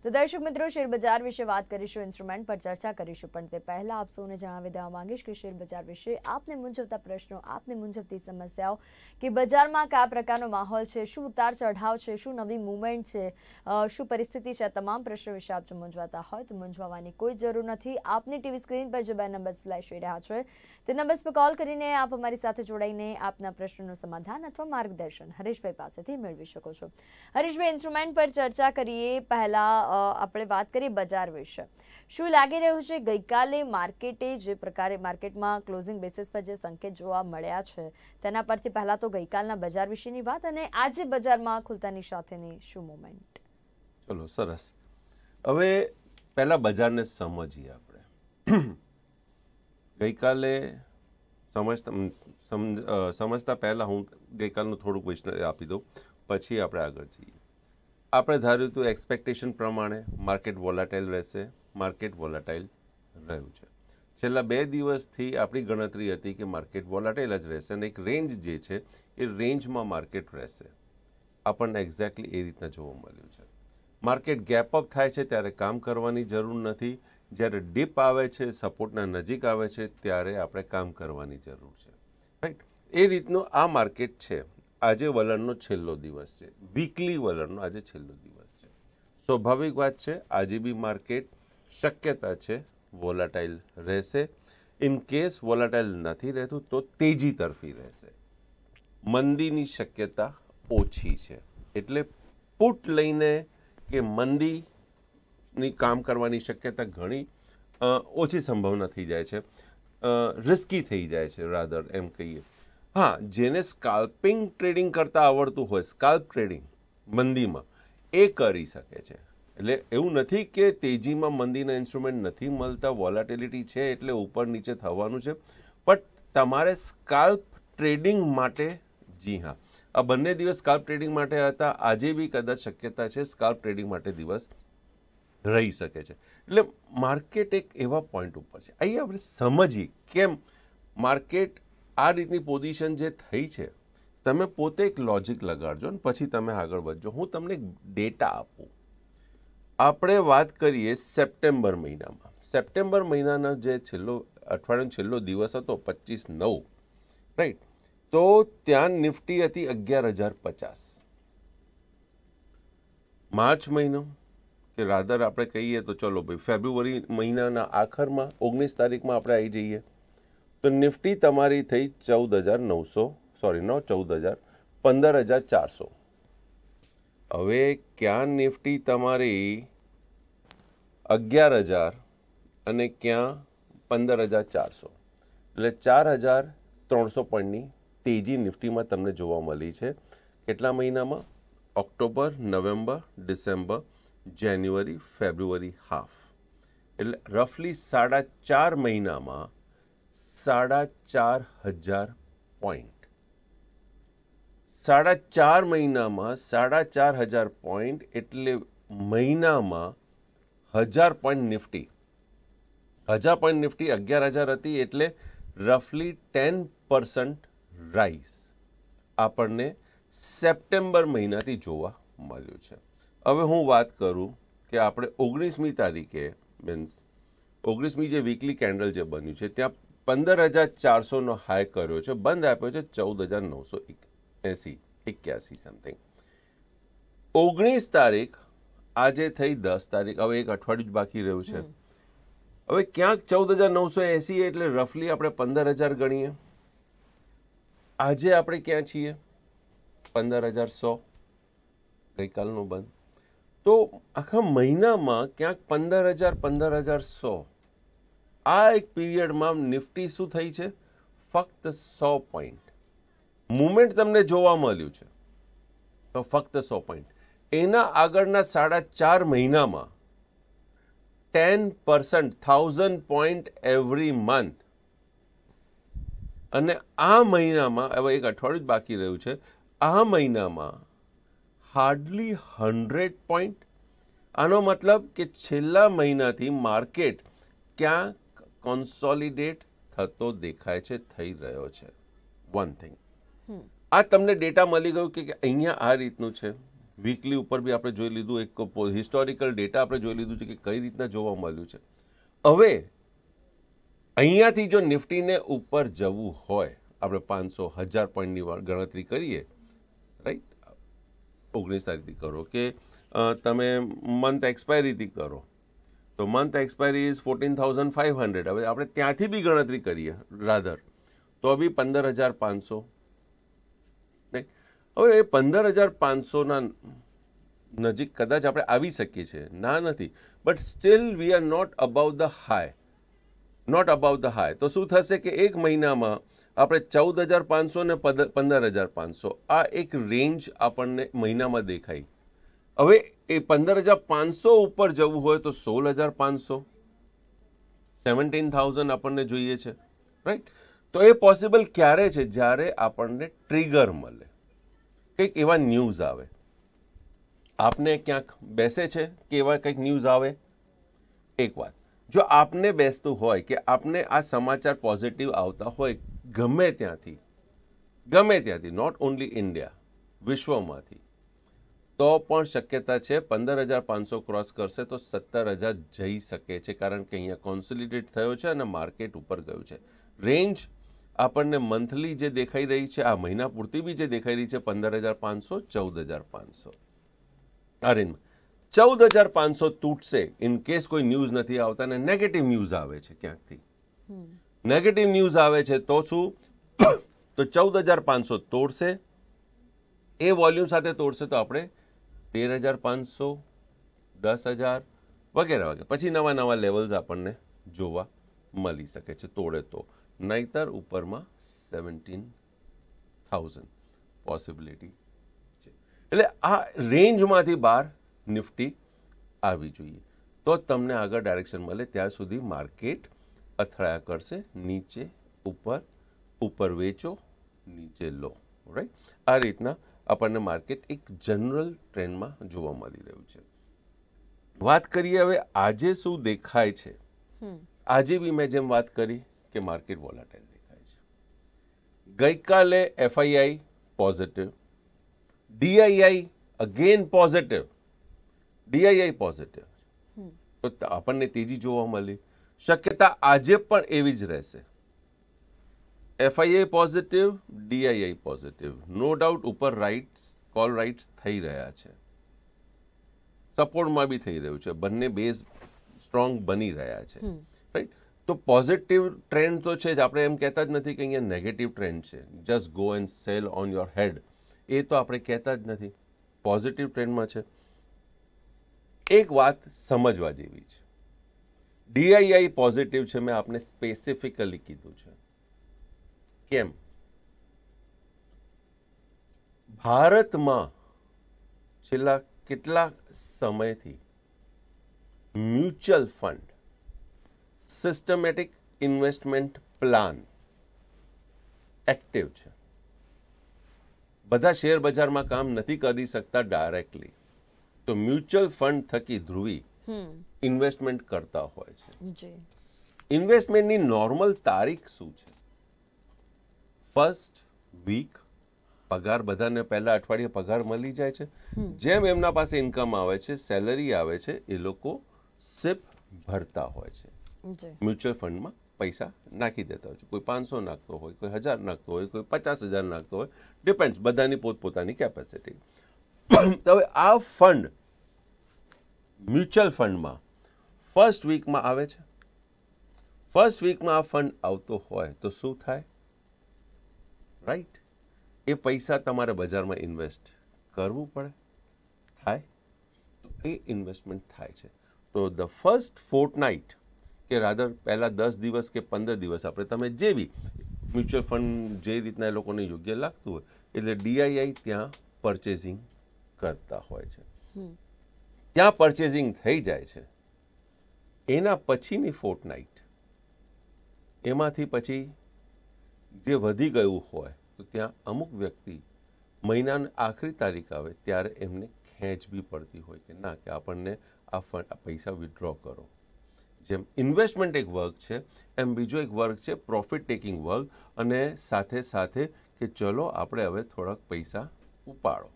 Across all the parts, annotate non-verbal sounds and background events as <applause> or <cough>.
તો દર્શક મિત્રો શેરબજાર વિશે વાત કરીશું ઇન્સ્ટ્રુમેન્ટ પર ચર્ચા કરીશું પણ તે પહેલાં આપ સૌને જણાવી દેવા માંગીશ કે શેરબજાર વિશે આપને મૂંઝવતા પ્રશ્નો આપને મૂંઝવતી સમસ્યાઓ કે બજારમાં કયા પ્રકારનો માહોલ છે શું ઉતાર ચઢાવ છે શું નવી મૂવમેન્ટ છે શું પરિસ્થિતિ છે તમામ પ્રશ્નો વિશે આપ જો મૂંઝવાતા હોય તો મૂંઝવાની કોઈ જરૂર નથી આપની ટીવી સ્ક્રીન પર જે બે નંબર્સ ફ્લેશ થઈ રહ્યા છે તે નંબર્સ પર કોલ કરીને આપ અમારી સાથે જોડાઈને આપના પ્રશ્નોનું સમાધાન અથવા માર્ગદર્શન હરીશભાઈ પાસેથી મેળવી શકો છો હરીશભાઈ ઇન્સ્ટ્રુમેન્ટ પર ચર્ચા કરીએ પહેલાં આપણે વાત કરીએ બજાર વિશે શું લાગી રહ્યું છે ગઈકાલે માર્કેટે જે પ્રકારે માર્કેટમાં ક્લોઝિંગ બેસિસ પર જે સંકેત જોવા મળ્યા છે તેના પરથી પહેલાં તો ગઈકાલના બજાર વિશેની વાત અને આજે બજારમાં ખુલતાની સાથેની શું મુમેન્ટ ચલો સરસ હવે પહેલાં બજારને સમજીએ આપણે ગઈકાલે સમજતા સમજતા પહેલાં હું ગઈકાલનું થોડુંક વૈષ્ણવ આપી દઉં પછી આપણે આગળ જઈએ આપણે ધાર્યું હતું એક્સપેક્ટેશન પ્રમાણે માર્કેટ વોલાટાઇલ રહેશે માર્કેટ વોલાટાઇલ રહ્યું છે છેલ્લા બે દિવસથી આપણી ગણતરી હતી કે માર્કેટ વોલાટાઇલ જ રહેશે અને એક રેન્જ જે છે એ રેન્જમાં માર્કેટ રહેશે આપણને એક્ઝેક્ટલી એ રીતના જોવા મળ્યું છે માર્કેટ ગેપ અપ થાય છે ત્યારે કામ કરવાની જરૂર નથી જ્યારે ડીપ આવે છે સપોર્ટના નજીક આવે છે ત્યારે આપણે કામ કરવાની જરૂર છે રાઈટ એ રીતનું આ માર્કેટ છે આજે વલણનો છેલ્લો દિવસ છે વીકલી વલણનો આજે છેલ્લો દિવસ છે સ્વાભાવિક વાત છે આજે બી માર્કેટ શક્યતા છે વોલાટાઇલ રહેશે ઇન કેસ વોલાટાઇલ નથી રહેતું તો તેજી તરફી રહેશે મંદીની શક્યતા ઓછી છે એટલે પુટ લઈને કે મંદીની કામ કરવાની શક્યતા ઘણી ઓછી સંભાવના થઈ જાય છે રિસ્કી થઈ જાય છે રાધર એમ કહીએ હા જેને સ્કાલ્પિંગ ટ્રેડિંગ કરતાં આવડતું હોય સ્કાલ્પ ટ્રેડિંગ મંદીમાં એ કરી શકે છે એટલે એવું નથી કે તેજીમાં મંદીના ઇન્સ્ટ્રુમેન્ટ નથી મળતા વોલાટિલિટી છે એટલે ઉપર નીચે થવાનું છે બટ તમારે સ્કાલ્પ ટ્રેડિંગ માટે જી હા આ બંને દિવસ સ્કાલ્પ ટ્રેડિંગ માટે હતા આજે બી કદાચ શક્યતા છે સ્કાલ્પ ટ્રેડિંગ માટે દિવસ રહી શકે છે એટલે માર્કેટ એક એવા પોઈન્ટ ઉપર છે અહીં આપણે સમજીએ કેમ માર્કેટ આ રીતની પોઝિશન જે થઈ છે તમે પોતે એક લોજિક લગાડજો ને પછી તમે આગળ વધજો હું તમને ડેટા આપું આપણે વાત કરીએ સપ્ટેમ્બર મહિનામાં સપ્ટેમ્બર મહિનાનો જે છેલ્લો અઠવાડિયાનો છેલ્લો દિવસ હતો પચીસ નવ રાઈટ તો ત્યાં નિફ્ટી હતી અગિયાર હજાર પચાસ માર્ચ મહિનો કે રાધર આપણે કહીએ તો ચલો ભાઈ ફેબ્રુઆરી મહિનાના આખરમાં ઓગણીસ તારીખમાં આપણે આવી જઈએ તો નિફ્ટી તમારી થઈ ચૌદ હજાર નવસો સોરી નો ચૌદ હજાર પંદર હજાર ચારસો હવે ક્યાં નિફ્ટી તમારી અગિયાર હજાર અને ક્યાં પંદર હજાર ચારસો એટલે ચાર હજાર ત્રણસો પોઈન્ટની તેજી નિફ્ટીમાં તમને જોવા મળી છે કેટલા મહિનામાં October November December January February half એટલે રફલી સાડા ચાર મહિનામાં સાડા ચાર હજાર પોઈન્ટ સાડા ચાર મહિનામાં સાડા ચાર હજાર પોઈન્ટ એટલે મહિનામાં હજાર પોઈન્ટ નિફ્ટી હજાર પોઈન્ટ નિફ્ટી અગિયાર હજાર હતી એટલે રફલી ટેન પર્સન્ટ રાઈઝ આપણને સપ્ટેમ્બર મહિનાથી જોવા મળ્યું છે હવે હું વાત કરું કે આપણે ઓગણીસમી તારીખે મીન્સ ઓગણીસમી જે વીકલી કેન્ડલ જે બન્યું છે ત્યાં પંદર હજાર ચારસોનો હાઈ કર્યો છે બંધ આપ્યો છે ચૌદ હજાર નવસો એંસી એક્યાસી સમથિંગ ઓગણીસ તારીખ આજે થઈ દસ તારીખ હવે એક અઠવાડિયું જ બાકી રહ્યું છે હવે ક્યાંક ચૌદ હજાર નવસો એંસી એટલે રફલી આપણે પંદર હજાર ગણીએ આજે આપણે ક્યાં છીએ પંદર હજાર સો ગઈકાલનું બંધ તો આખા મહિનામાં ક્યાંક પંદર હજાર પંદર હજાર સો આ એક પીરિયડમાં નિફ્ટી શું થઈ છે ફક્ત સો પોઈન્ટ મુમેન્ટ તમને જોવા મળ્યું છે તો ફક્ત સો પોઈન્ટ એના આગળના સાડા ચાર મહિનામાં ten percent thousand point every month અને આ મહિનામાં હવે એક અઠવાડિયું જ બાકી રહ્યું છે આ મહિનામાં હાર્ડલી હંડ્રેડ પોઈન્ટ આનો મતલબ કે છેલ્લા મહિનાથી માર્કેટ ક્યાં કોન્સોલિડેટ થતો દેખાય છે થઈ રહ્યો છે વન થિંગ આ તમને ડેટા મળી ગયો કે અહીંયા આ રીતનું છે વીકલી ઉપર બી આપણે જોઈ લીધું એક હિસ્ટોરિકલ ડેટા આપણે જોઈ લીધું છે કે કઈ રીતના જોવા મળ્યું છે હવે અહીંયાથી જો નિફ્ટીને ઉપર જવું હોય આપણે પાંચસો હજાર પોઈન્ટની ગણતરી કરીએ રાઈટ ઓગણીસ તારીખથી કરો કે તમે મંથ એક્સપાયરીથી કરો તો month expiry is fourteen thousand five hundred હવે આપણે ત્યાંથી બી ગણતરી કરીએ રાધર તો બી પંદર હજાર પાંચસો હવે એ પંદર હજાર પાંચસોના નજીક કદાચ આપણે આવી શકીએ છીએ ના નથી but still we are not about the high not about the high તો શું થશે કે એક મહિનામાં આપણે ચૌદ હજાર પાંચસો ને પંદર હજાર પાંચસો આ એક રેન્જ આપણને મહિનામાં દેખાય હવે એ પંદર હજાર પાંચસો ઉપર જવું હોય તો સોળ હજાર પાંચસો સેવન્ટીન થાઉઝન્ડ આપણને જોઈએ છે રાઈટ તો એ પોસિબલ ક્યારે છે જ્યારે આપણને ટ્રિગર મળે કંઈક એવા ન્યૂઝ આવે આપને ક્યાંક બેસે છે કે એવા કંઈક ન્યૂઝ આવે એક વાત જો આપને બેસતું હોય કે આપને આ સમાચાર પોઝિટિવ આવતા હોય ગમે ત્યાંથી ગમે ત્યાંથી નોટ ઓન્લી ઇન્ડિયા વિશ્વમાંથી તો પણ શક્યતા છે પંદર હજાર પાંચસો ક્રોસ કરશે તો સત્તર હજાર જઈ શકે છે કારણ કે અહીંયા કોન્સોલિડેટ થયો છે અને માર્કેટ ઉપર ગયું છે રેન્જ આપણને મંથલી જે દેખાઈ રહી છે આ મહિના પૂરતી બી જે દેખાઈ રહી છે પંદર હજાર પાંચસો ચૌદ હજાર પાંચસો આ રેન્જમાં ચૌદ હજાર પાંચસો તૂટશે ઇન કેસ કોઈ ન્યૂઝ નથી આવતા અને નેગેટિવ ન્યૂઝ આવે છે ક્યાંકથી નેગેટિવ ન્યૂઝ આવે છે તો શું <coughs> તો ચૌદ હજાર પાંચસો તોડશે એ વોલ્યુમ સાથે તોડશે તો આપણે તેર હજાર પાંચસો દસ હજાર વગેરે વગેરે પછી નવા નવા લેવલ્સ આપણને જોવા મળી શકે છે તોડે તો નહીતર ઉપરમાં સેવન્ટીન થાઉઝન્ડ પોસિબિલિટી છે એટલે આ રેન્જમાંથી બહાર નિફ્ટી આવી જોઈએ તો તમને આગળ ડાયરેક્શન મળે ત્યાં સુધી માર્કેટ અથડાયા કરશે નીચે ઉપર ઉપર વેચો નીચે લો રાઈટ આ રીતના આપણને માર્કેટ એક જનરલ ટ્રેન્ડમાં જોવા મળી રહ્યું છે વાત કરીએ હવે આજે શું દેખાય છે આજે બી મેં જેમ વાત કરી કે માર્કેટ વોલાટાઇલ દેખાય છે ગઈકાલે FII positive DII again positive DII positive તો આપણને તેજી જોવા મળી શક્યતા આજે પણ એવી જ રહેશે FII positive DII positive no doubt ઉપર રાઇટ્સ કોલ રાઇટ્સ થઈ રહ્યા છે સપોર્ટમાં બી થઈ રહ્યું છે બંને બેઝ સ્ટ્રોંગ બની રહ્યા છે રાઈટ તો પોઝિટિવ ટ્રેન્ડ તો છે જ આપણે એમ કહેતા જ નથી કે અહીંયા નેગેટિવ ટ્રેન્ડ છે just go and sell on your head એ તો આપણે કહેતા જ નથી પોઝિટિવ ટ્રેન્ડમાં છે એક વાત સમજવા જેવી છે ડીઆઈઆઈ પોઝિટિવ છે મેં આપને સ્પેસિફિકલી કીધું છે કેમ ભારતમાં છેલ્લા કેટલા સમયથી mutual fund systematic investment plan active છે બધા શેર બજારમાં કામ નથી કરી શકતા ડાયરેક્ટલી તો મ્યુચ્યુઅલ ફંડ થકી ધ્રુવી ઇન્વેસ્ટમેન્ટ કરતા હોય છે ઇન્વેસ્ટમેન્ટની નોર્મલ તારીખ શું છે ફર્સ્ટ વીક પગાર બધાને પહેલા અઠવાડિયે પગાર મળી જાય છે જેમ એમના પાસે ઇન્કમ આવે છે સેલરી આવે છે એ લોકો સિપ ભરતા હોય છે મ્યુચ્યુઅલ ફંડમાં પૈસા નાખી દેતા હોય છે કોઈ પાંચસો નાખતો હોય કોઈ હજાર નાખતો હોય કોઈ પચાસ હજાર નાખતો હોય ડિપેન્ડ બધાની પોતપોતાની કેપેસિટી હવે આ ફંડ મ્યુચ્યુઅલ ફંડમાં ફર્સ્ટ વીકમાં આવે છે ફર્સ્ટ વીકમાં આ ફંડ આવતો હોય તો શું થાય રાઈટ એ પૈસા તમારે બજારમાં ઇન્વેસ્ટ કરવું પડે થાય તો એ ઇન્વેસ્ટમેન્ટ થાય છે તો ધ ફર્સ્ટ ફોર્ટ નાઇટ કે રાધર પહેલાં દસ દિવસ કે પંદર દિવસ આપણે તમે જેવી મ્યુચ્યુઅલ ફંડ જે રીતના એ લોકોને યોગ્ય લાગતું હોય એટલે ડીઆઈઆઈ ત્યાં પરચેઝિંગ કરતા હોય છે ત્યાં પરચેઝિંગ થઈ જાય છે એના પછીની ફોર્ટ નાઇટ એમાંથી પછી જે વધી ગયું હોય તો ત્યાં અમુક વ્યક્તિ મહિનાની આખરી તારીખ આવે ત્યારે એમને ખેંચવી પડતી હોય કે ના કે આપણને આ ફંડ પૈસા વિથડ્રો કરો જેમ ઇન્વેસ્ટમેન્ટ એક વર્ક છે એમ બીજો એક વર્ક છે પ્રોફિટ ટેકિંગ વર્ક અને સાથે સાથે કે ચલો આપણે હવે થોડાક પૈસા ઉપાડો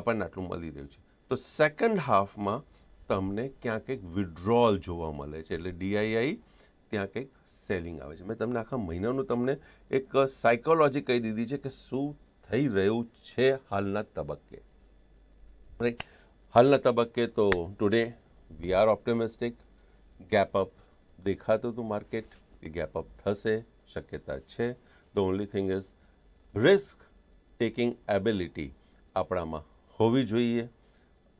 આપણને આટલું મળી રહ્યું છે તો સેકન્ડ હાફમાં તમને ક્યાંક એક વિડ્રોલ જોવા મળે છે એટલે ડીઆઈઆઈ ત્યાં કંઈક સેલિંગ આવે છે મેં તમને આખા મહિનાનું તમને એક સાયકોલોજી કહી દીધી છે કે શું થઈ રહ્યું છે હાલના તબક્કે રાઈટ હાલના તબક્કે તો today we are optimistic gap up દેખાતું હતું માર્કેટ એ ગેપ અપ થશે શક્યતા છે the only thing is risk taking ability આપણામાં હોવી જોઈએ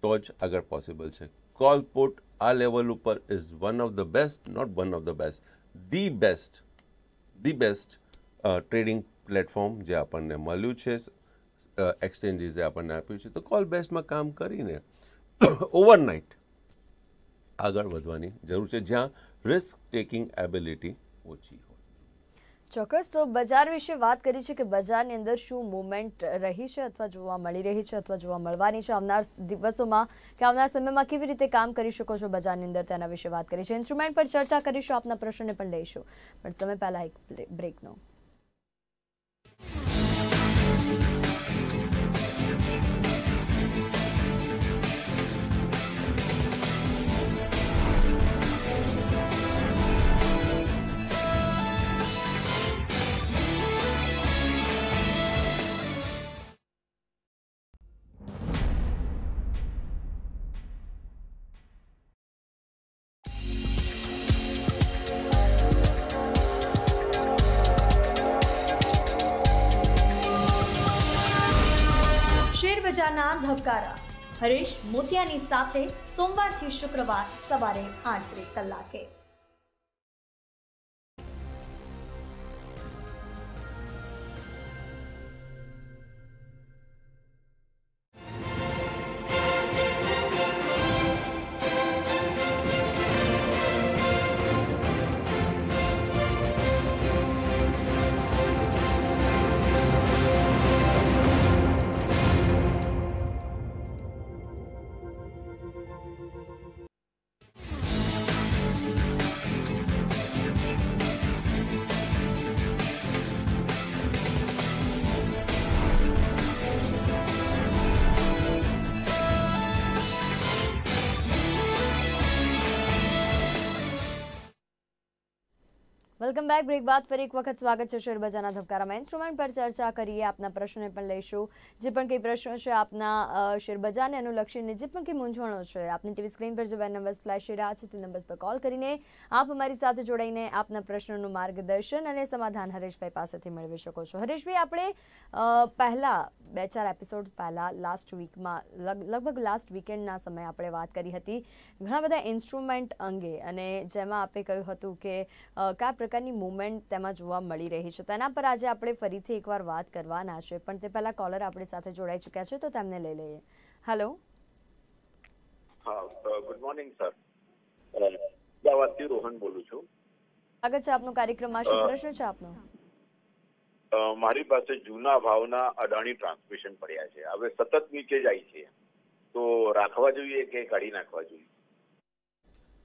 તો જ આગળ પોસિબલ છે કોલ પુટ આ લેવલ ઉપર is one of the best not one of the best the best the best trading platform જે આપણને મળ્યું છે એક્સચેન્જીસે આપણને આપ્યું છે તો કોલ બેસ્ટમાં કામ કરીને <coughs> ઓવરનાઇટ આગળ વધવાની જરૂર છે જ્યાં રિસ્ક ટેકિંગ એબિલિટી ઓછી હોય ચોક્કસ તો બજાર વિશે વાત કરી છે કે બજારની અંદર શું મુવમેન્ટ રહી છે અથવા જોવા મળી રહી છે અથવા જોવા મળવાની છે આવનાર દિવસોમાં કે આવનાર સમયમાં કેવી રીતે કામ કરી શકો છો બજારની અંદર તેના વિશે વાત કરી છે ઇન્સ્ટ્રુમેન્ટ પર ચર્ચા કરીશું આપના પ્રશ્નને પણ લઈશું પણ સમય પહેલાં એક બ્રેકનો ગરબાના ધબકારા હરેશ મોતિયાની સાથે સોમવારથી શુક્રવાર સવારે આઠ ત્રીસ કલાકે વેલકમ બેક બ્રેક બાદ ફરી એક વખત સ્વાગત છે શેરબજારના ધબકારામાં ઇન્સ્ટ્રુમેન્ટ પર ચર્ચા કરીએ આપના પ્રશ્નને પણ લઈશું જે પણ કંઈ પ્રશ્નો છે આપના શેરબજારને અનુલક્ષીને જે પણ કંઈ મૂંઝવણો છે આપની ટીવી સ્ક્રીન પર જે બે નંબર્સ ફ્લેશ રહ્યા છે તે નંબર્સ પર કોલ કરીને આપ અમારી સાથે જોડાઈને આપના પ્રશ્નોનું માર્ગદર્શન અને સમાધાન હરેશભાઈ પાસેથી મેળવી શકો છો હરેશભાઈ આપણે પહેલાં બે ચાર એપિસોડ પહેલાં લાસ્ટ વીકમાં લગભગ લાસ્ટ વીકેન્ડના સમયે આપણે વાત કરી હતી ઘણા બધા ઇન્સ્ટ્રુમેન્ટ અંગે અને જેમાં આપે કહ્યું હતું કે કયા પ્રકારની મુવમેન્ટ તેમાં જોવા મળી રહી છે તેના પર આજે આપણે ફરીથી એકવાર વાત કરવાના છે પણ તે પહેલા કોલર આપણી સાથે જોડાઈ ચૂક્યા છે તો તેમને લઈ લઈએ હેલો ગુડ મોર્નિંગ સર અમદાવાદથી રોહન બોલું છું આગળ છે આપનો કાર્યક્રમમાં શું પ્રશ્ન છે આપનો મારી પાસે જૂના ભાવના અડાણી ટ્રાન્સમિશન પડ્યા છે હવે સતત નીચે જાય છે તો રાખવા જોઈએ કે કાઢી નાખવા જોઈએ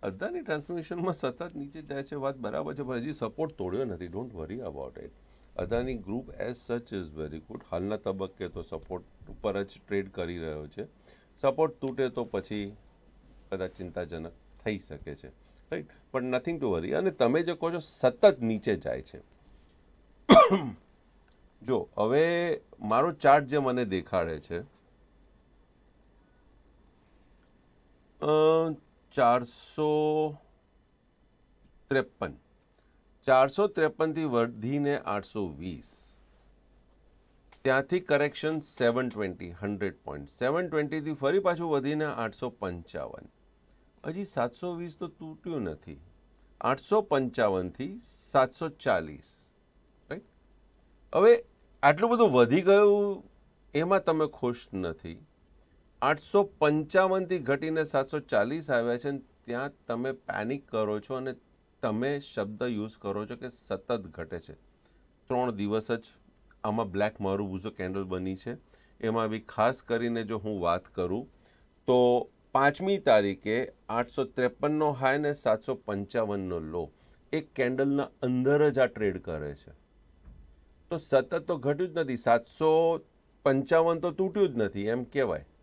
અદાની ટ્રાન્સમિશનમાં સતત નીચે જાય છે વાત બરાબર છે પણ હજી સપોર્ટ તોડ્યો નથી don't worry about it Adani group as such is very good હાલના તબક્કે તો સપોર્ટ ઉપર જ ટ્રેડ કરી રહ્યો છે સપોર્ટ તૂટે તો પછી કદાચ ચિંતાજનક થઈ શકે છે રાઈટ પણ નથિંગ ટુ વરી અને તમે જે કહો છો સતત નીચે જાય છે જો હવે મારો ચાર્ટ જે મને દેખાડે છે ચારસો ત્રેપન ચારસો ત્રેપનથી વધીને આઠસો વીસ ત્યાંથી correction seven twenty hundred point seven ટ્વેન્ટીથી ફરી પાછું વધીને આઠસો પંચાવન હજી સાતસો વીસ તો તૂટ્યું નથી આઠસો પંચાવનથી સાતસો ચાલીસ રાઈટ હવે આટલું બધું વધી ગયું એમાં તમે ખુશ નથી આઠસો પંચાવનથી ઘટીને સાતસો ચાલીસ આવ્યા છે ત્યાં તમે પેનિક કરો છો અને તમે શબ્દ યુઝ કરો છો કે સતત ઘટે છે ત્રણ દિવસ જ આમાં બ્લેક મારું બુઝો કેન્ડલ બની છે એમાં બી ખાસ કરીને જો હું વાત કરું તો પાંચમી તારીખે આઠસો ત્રેપનનો હાઈ ને સાતસો પંચાવનનો લો એ કેન્ડલના અંદર જ આ ટ્રેડ કરે છે તો સતત તો ઘટ્યું જ નથી સાતસો પંચાવન તો તૂટ્યું જ નથી એમ કહેવાય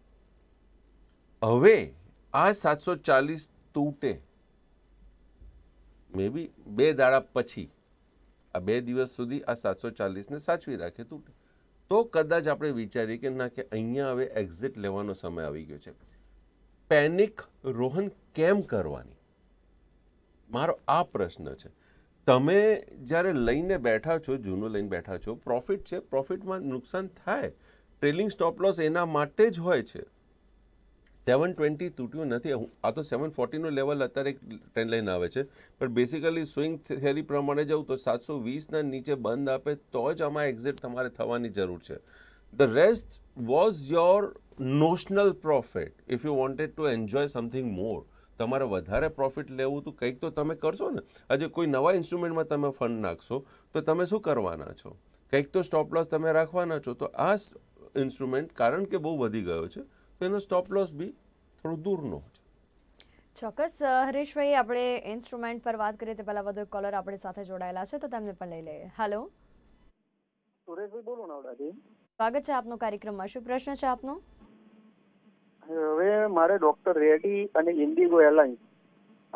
હવે આ સાતસો ચાલીસ તૂટે મેબી બે દાડા પછી આ બે દિવસ સુધી આ સાતસો ચાલીસને સાચવી રાખે તૂટે તો કદાચ આપણે વિચારીએ કે ના કે અહીંયા હવે એક્ઝિટ લેવાનો સમય આવી ગયો છે પેનિક રોહન કેમ કરવાની મારો આ પ્રશ્ન છે તમે જ્યારે લઈને બેઠા છો જૂનો લઈને બેઠા છો પ્રોફિટ છે પ્રોફિટમાં નુકસાન થાય ટ્રેલિંગ સ્ટોપ લોસ એના માટે જ હોય છે સેવન ટ્વેન્ટી તૂટ્યું નથી આ તો સેવન ફોર્ટીનું લેવલ અત્યારે એક ટ્રેન્ડ લાઇન આવે છે પણ બેસિકલી સ્વિંગ થેરી પ્રમાણે જવું તો સાતસો વીસના નીચે બંધ આપે તો જ આમાં એક્ઝેટ તમારે થવાની જરૂર છે the rest was your notional profit if you wanted to enjoy something more તમારે વધારે પ્રોફિટ લેવું તો કંઈક તો તમે કરશો ને આજે કોઈ નવા ઇન્સ્ટ્રુમેન્ટમાં તમે ફંડ નાખશો તો તમે શું કરવાના છો કંઈક તો સ્ટોપ લોસ તમે રાખવાના છો તો આ ઇન્સ્ટ્રુમેન્ટ કારણ કે બહુ વધી ગયો છે તો એનો સ્ટોપ લોસ બી થોડો દૂરનો ચોક્કસ હરીશભાઈ આપણે ઇન્સ્ટ્રુમેન્ટ પર વાત કરીએ તે પહેલાં બધો કોલર આપણે સાથે જોડાયેલા છે તો તેમને પણ લઈ લઈએ હેલો સુરેશભાઈ બોલો નવડાજી સ્વાગત છે આપનો કાર્યક્રમમાં શું પ્રશ્ન છે આપનો હવે મારે ડોક્ટર રેડી અને ઇન્ડિગો એરલાઇન્સ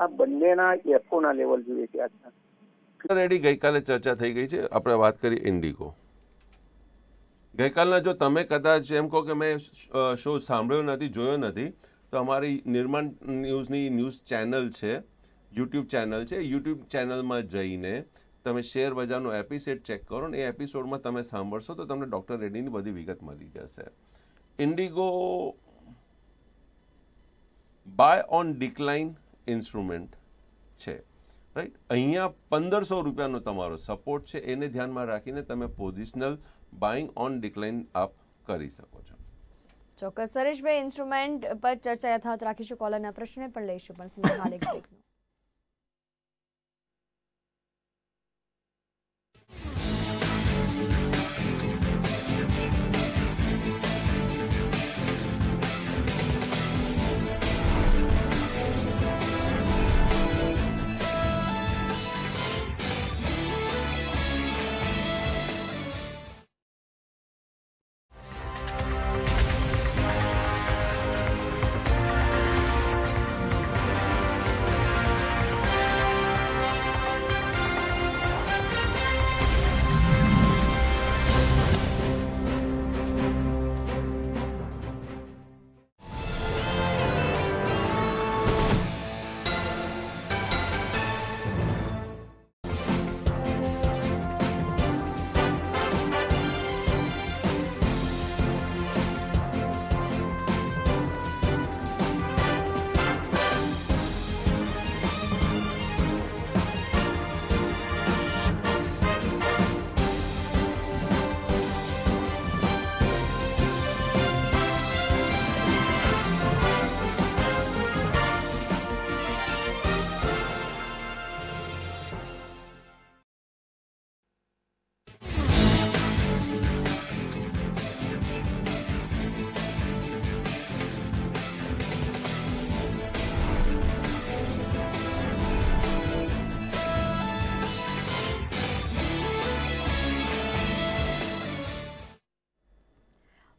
આ બંનેના એફઓના લેવલ જોઈએ છે આજના રેડી ગઈકાલે ચર્ચા થઈ ગઈ છે આપણે વાત કરી ઇન્ડિગો ગઈકાલના જો તમે કદાચ એમ કહો કે મેં શો સાંભળ્યો નથી જોયો નથી તો અમારી નિર્માણ ન્યૂઝની ન્યૂઝ ચેનલ છે યુટ્યુબ ચેનલ છે યુટ્યુબ ચેનલમાં જઈને તમે શેર બજારનો એપિસોડ ચેક કરો ને એ એપિસોડમાં તમે સાંભળશો તો તમને ડૉક્ટર રેડ્ડીની બધી વિગત મળી જશે IndiGo buy on decline instrument છે રાઈટ અહીંયા પંદરસો રૂપિયાનો તમારો સપોર્ટ છે એને ધ્યાનમાં રાખીને તમે પોઝિશનલ બાઇંગ ઓન ડિક્લાઇન આપ કરી શકો છો ચોક્કસ સરેશભાઈ ઇન્સ્ટ્રુમેન્ટ પર ચર્ચા યથાર્થ રાખીશું કોલરના પ્રશ્ને પણ લઈશું પણ હાલ એક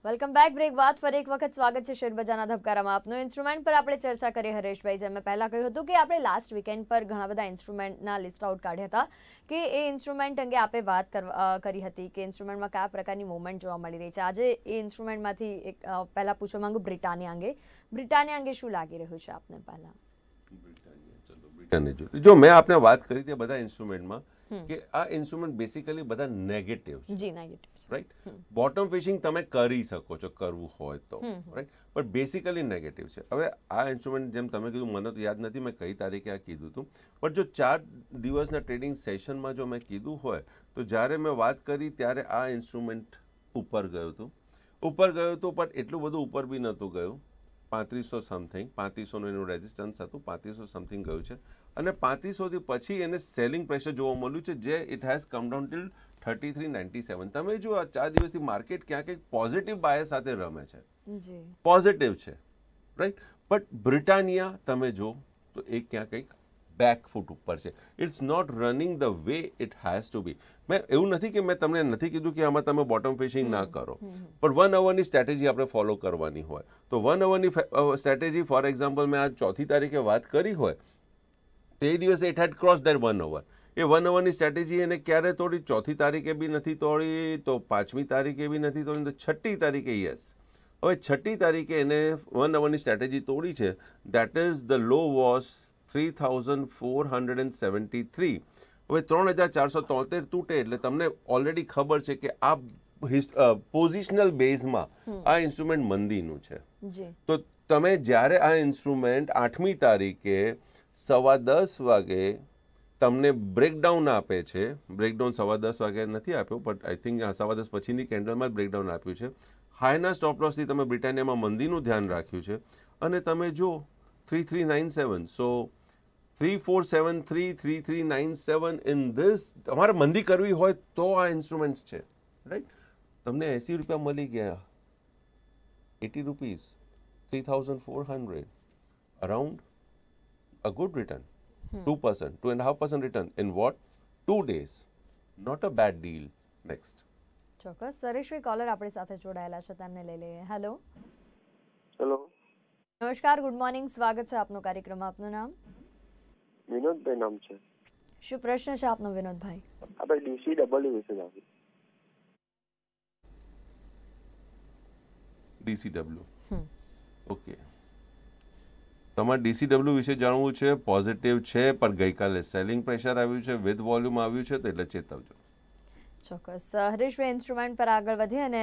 વેલકમ બેક બ્રેક વાત ફરી એક વખત સ્વાગત છે શેરબજારના ધબકારામાં આપનો ઇન્સ્ટ્રુમેન્ટ પર આપણે ચર્ચા કરી હરેશભાઈ જેમ મેં પહેલાં કહ્યું હતું કે આપણે લાસ્ટ વીકેન્ડ પર ઘણા બધા ઇન્સ્ટ્રુમેન્ટના લિસ્ટ આઉટ કાઢ્યા હતા કે એ ઇન્સ્ટ્રુમેન્ટ અંગે આપણે વાત કરી હતી કે ઇન્સ્ટ્રુમેન્ટમાં કયા પ્રકારની મુવમેન્ટ જોવા મળી રહી છે આજે એ ઇન્સ્ટ્રુમેન્ટમાંથી એક પહેલાં પૂછવા માંગુ બ્રિટાનિયા અંગે બ્રિટાનિયા અંગે શું લાગી રહ્યું છે આપને પહેલાં જો મેં આપને વાત કરી તે બધા ઇન્સ્ટ્રુમેન્ટમાં કે આ ઇન્સ્ટ્રુમેન્ટ બેસિકલી બધા નેગેટિવ છે જી નેગેટિવ રાઈટ બોટમ ફિશિંગ તમે કરી શકો છો કરવું હોય તો રાઈટ બટ બેસિકલી નેગેટિવ છે હવે આ ઇન્સ્ટ્રુમેન્ટ જેમ તમે કીધું મને તો યાદ નથી મેં કઈ તારીખે આ કીધું હતું પણ જો ચાર દિવસના ટ્રેડિંગ સેશનમાં જો મેં કીધું હોય તો જ્યારે મેં વાત કરી ત્યારે આ ઇન્સ્ટ્રુમેન્ટ ઉપર ગયું હતું ઉપર ગયું હતું પણ એટલું બધું ઉપર બી નહોતું ગયું પાંત્રીસો સમથિંગ પાંત્રીસોનું એનું રેઝિસ્ટન્સ હતું પાંત્રીસો સમથિંગ ગયું છે અને પાંત્રીસોથી પછી એને સેલિંગ પ્રેશર જોવા મળ્યું છે જે it has come down till thirty three ninety seven તમે જો આ ચાર દિવસથી માર્કેટ ક્યાંક એક પોઝિટિવ બાયસ સાથે રમે છે પોઝિટિવ છે રાઈટ બટ બ્રિટાનિયા તમે જો તો એ ક્યાં કંઈક બેક ફૂટ ઉપર છે it's not running the way it has to be મેં એવું નથી કે મેં તમને નથી કીધું કે આમાં તમે બોટમ ફિશિંગ ના કરો પણ વન અવરની સ્ટ્રેટેજી આપણે ફોલો કરવાની હોય તો વન અવરની સ્ટ્રેટેજી ફોર એક્ઝામ્પલ મેં આ ચોથી તારીખે વાત કરી હોય તે દિવસે it had cross there one hour એ વન અવરની સ્ટ્રેટેજી એને ક્યારે તોડી ચોથી તારીખે બી નથી તોડી તો પાંચમી તારીખે બી નથી તોડી તો છઠ્ઠી તારીખે યસ હવે છઠ્ઠી તારીખે એને વન અવરની સ્ટ્રેટેજી તોડી છે that is the low was three thousand four hundred and seventy three હવે ત્રણ હજાર ચારસો તોતેર તૂટે એટલે તમને ઓલરેડી ખબર છે કે આ પોઝિશનલ બેઝમાં આ ઇન્સ્ટ્રુમેન્ટ મંદીનું છે તો તમે જ્યારે આ ઇન્સ્ટ્રુમેન્ટ આઠમી તારીખે સવા દસ વાગે તમને બ્રેકડાઉન આપે છે બ્રેકડાઉન સવા દસ વાગ્યા નથી આપ્યો બટ આઈ થિંક સવા દસ પછીની કેન્ડલમાં જ બ્રેકડાઉન આપ્યું છે હાઈના સ્ટોપ લોસથી તમે બ્રિટાનિયામાં મંદીનું ધ્યાન રાખ્યું છે અને તમે જો three three nine seven so three four seven three three three nine seven in this તમારે મંદી કરવી હોય તો આ ઇન્સ્ટ્રુમેન્ટ્સ છે રાઈટ તમને એંસી રૂપિયા મળી ગયા eighty rupees three thousand four hundred around a good return 2%, hmm. 2.5% return in what? Two days. Not a bad deal. Next. ચોક્કસ સરેશભાઈ કોલર આપણી સાથે જોડાયેલા છે તેમને લઈ લઈએ હેલો હેલો નમસ્કાર ગુડ મોર્નિંગ સ્વાગત છે આપનો કાર્યક્રમ આપનું નામ વિનોદભાઈ નામ છે શું પ્રશ્ન છે આપનો વિનોદભાઈ આપણે ડીસી ડબલ્યુ વિશે જાણીએ ડીસી ડબલ્યુ ઓકે તમારે ડીસીડબલ્યુ વિશે જાણવું છે પોઝિટિવ છે પણ ગઈકાલે સેલિંગ પ્રેશર આવ્યું છે વિથ વોલ્યુમ આવ્યું છે તો એટલે ચેતવજો ચોક્કસ હરીશભાઈ ઇન્સ્ટ્રુમેન્ટ પર આગળ વધીએ અને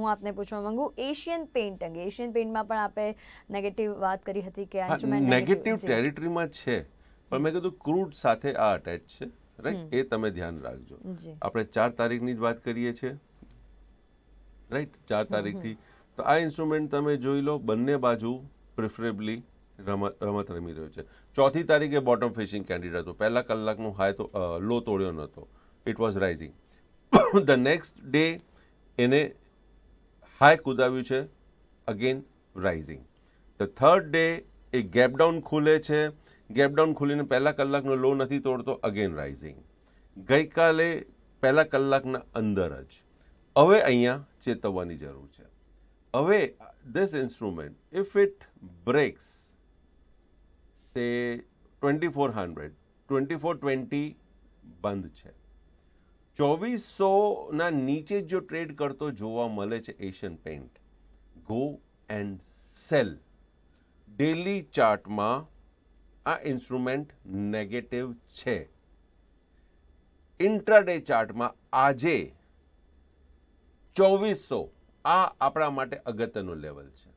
હું આપને પૂછવા માંગુ એશિયન પેઇન્ટ અંગે એશિયન પેઇન્ટમાં પણ આપણે નેગેટિવ વાત કરી હતી કે નેગેટિવ ટેરિટરીમાં છે પણ મેં કીધું ક્રૂડ સાથે આ અટેચ છે રાઈટ એ તમે ધ્યાન રાખજો આપણે ચાર તારીખની જ વાત કરીએ છીએ રાઈટ ચાર તારીખથી તો આ ઇન્સ્ટ્રુમેન્ટ તમે જોઈ લો બંને બાજુ પ્રિફરેબલી રમત રમી રહ્યો છે ચોથી તારીખે બોટમ ફિશિંગ કેન્ડિડેટ હતો પહેલા કલાકનો હાઈ તો લો તોડ્યો નહોતો it was rising the next day એને હાઈ કુદાવ્યું છે again rising the third day એ ગેપડાઉન ખુલે છે ગેપડાઉન ખુલીને પહેલા કલાકનો લો નથી તોડતો અગેન રાઇઝિંગ ગઈકાલે પહેલા કલાકના અંદર જ હવે અહીંયા ચેતવવાની જરૂર છે હવે this instrument if it breaks twenty four twenty four 2420 બંધ છે ચોવીસોના નીચે જો ટ્રેડ કરતો જોવા મળે છે Asian paint go and sell daily ચાર્ટમાં આ ઇન્સ્ટ્રુમેન્ટ નેગેટિવ છે ઇન્ટ્રાડે ચાર્ટમાં આજે ચોવીસો આ આપણા માટે અગત્યનું લેવલ છે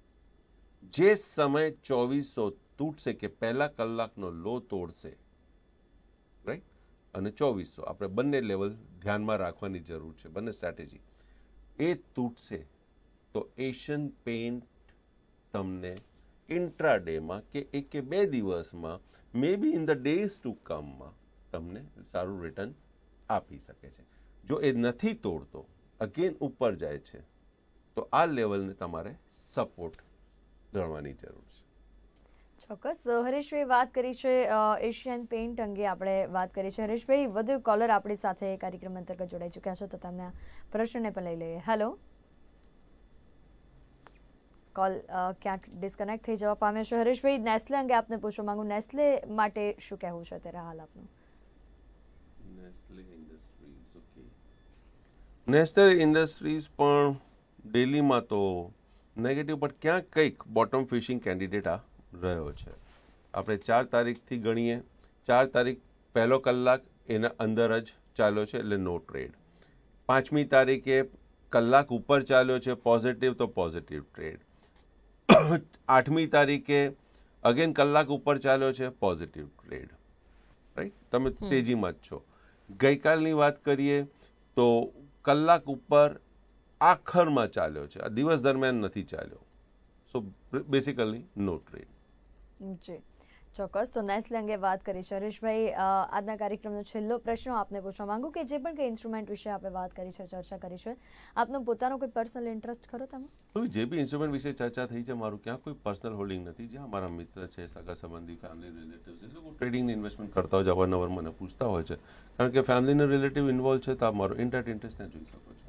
જે સમય ચોવીસો તૂટશે કે પહેલા કલાકનો લો તોડશે રાઈટ અને ચોવીસો આપણે બંને લેવલ ધ્યાનમાં રાખવાની જરૂર છે બંને સ્ટ્રેટેજી એ તૂટશે તો એશિયન પેઇન્ટ તમને ઇન્ટ્રાડેમાં કે એક કે બે દિવસમાં maybe in the days to કમમાં તમને સારું રિટર્ન આપી શકે છે જો એ નથી તોડતો અગેન ઉપર જાય છે તો આ લેવલને તમારે સપોર્ટ ગણવાની જરૂર ચોક્કસ હરેશભાઈ વાત કરી છે એશિયન પેઇન્ટ અંગે આપણે વાત કરી છે હરેશભાઈ વધુ કોલર આપણી સાથે કાર્યક્રમ અંતર્ગત જોડાઈ ચૂક્યા છે તો તમને પ્રશ્નને પણ લઈ લઈએ હેલો કોલ ક્યાંક ડિસ્કનેક્ટ થઈ જવા પામે છે હરેશભાઈ નેસ્લે અંગે આપને પૂછવા માંગુ નેસ્લે માટે શું કહેવું છે અત્યારે હાલ આપનું નેસ્લે ઇન્ડસ્ટ્રીઝ પણ ડેલીમાં તો નેગેટિવ બટ ક્યાંક કંઈક બોટમ ફિશિંગ કેન્ડિડેટ આ રહ્યો છે આપણે ચાર તારીખથી ગણીએ ચાર તારીખ પહેલો કલાક એના અંદર જ ચાલ્યો છે એટલે નો ટ્રેડ પાંચમી તારીખે કલાક ઉપર ચાલ્યો છે પોઝિટિવ તો પોઝિટિવ ટ્રેડ આઠમી તારીખે અગેન કલાક ઉપર ચાલ્યો છે પોઝિટિવ ટ્રેડ રાઈટ તમે તેજીમાં જ છો ગઈકાલની વાત કરીએ તો કલાક ઉપર આખરમાં ચાલ્યો છે આ દિવસ દરમિયાન નથી ચાલ્યો સો બેસિકલી નો ટ્રેડ જી ચોક્કસ તો નેસ્લે અંગે વાત કરી છે હરેશભાઈ આજના કાર્યક્રમનો છેલ્લો પ્રશ્ન આપને પૂછવા માંગુ કે જે પણ કંઈ ઇન્સ્ટ્રુમેન્ટ વિશે આપણે વાત કરી છે ચર્ચા કરી છે આપનો પોતાનો કોઈ પર્સનલ ઇન્ટરેસ્ટ ખરો તમે જે બી ઇન્સ્ટ્રુમેન્ટ વિશે ચર્ચા થઈ છે મારું ક્યાં કોઈ પર્સનલ હોલ્ડિંગ નથી જ્યાં મારા મિત્ર છે સગા સંબંધી ફેમિલી રિલેટિવ્સ એ લોકો ટ્રેડિંગની ઇન્વેસ્ટમેન્ટ કરતા હોય અવારનવાર મને પૂછતા હોય છે કારણ કે ફેમિલીના રિલેટિવ ઇન્વોલ્વ છે તો આપ મારો ઇન્ટરેટ ઇન્ટરેસ્ટને જોઈ શકો છો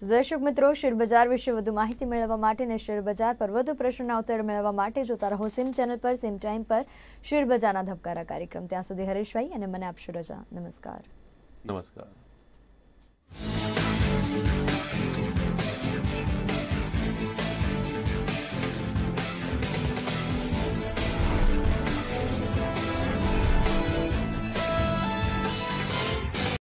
તો દર્શક મિત્રો શેરબજાર વિશે વધુ માહિતી મેળવવા માટે અને શેર બજાર પર વધુ પ્રશ્નના ઉત્તર મેળવવા માટે જોતા રહો સિમ ચેનલ પર સિમ ટાઈમ પર શેરબજારના ધબકારા કાર્યક્રમ ત્યાં સુધી હરેશભાઈ અને મને આપશો રજા નમસ્કાર નમસ્કાર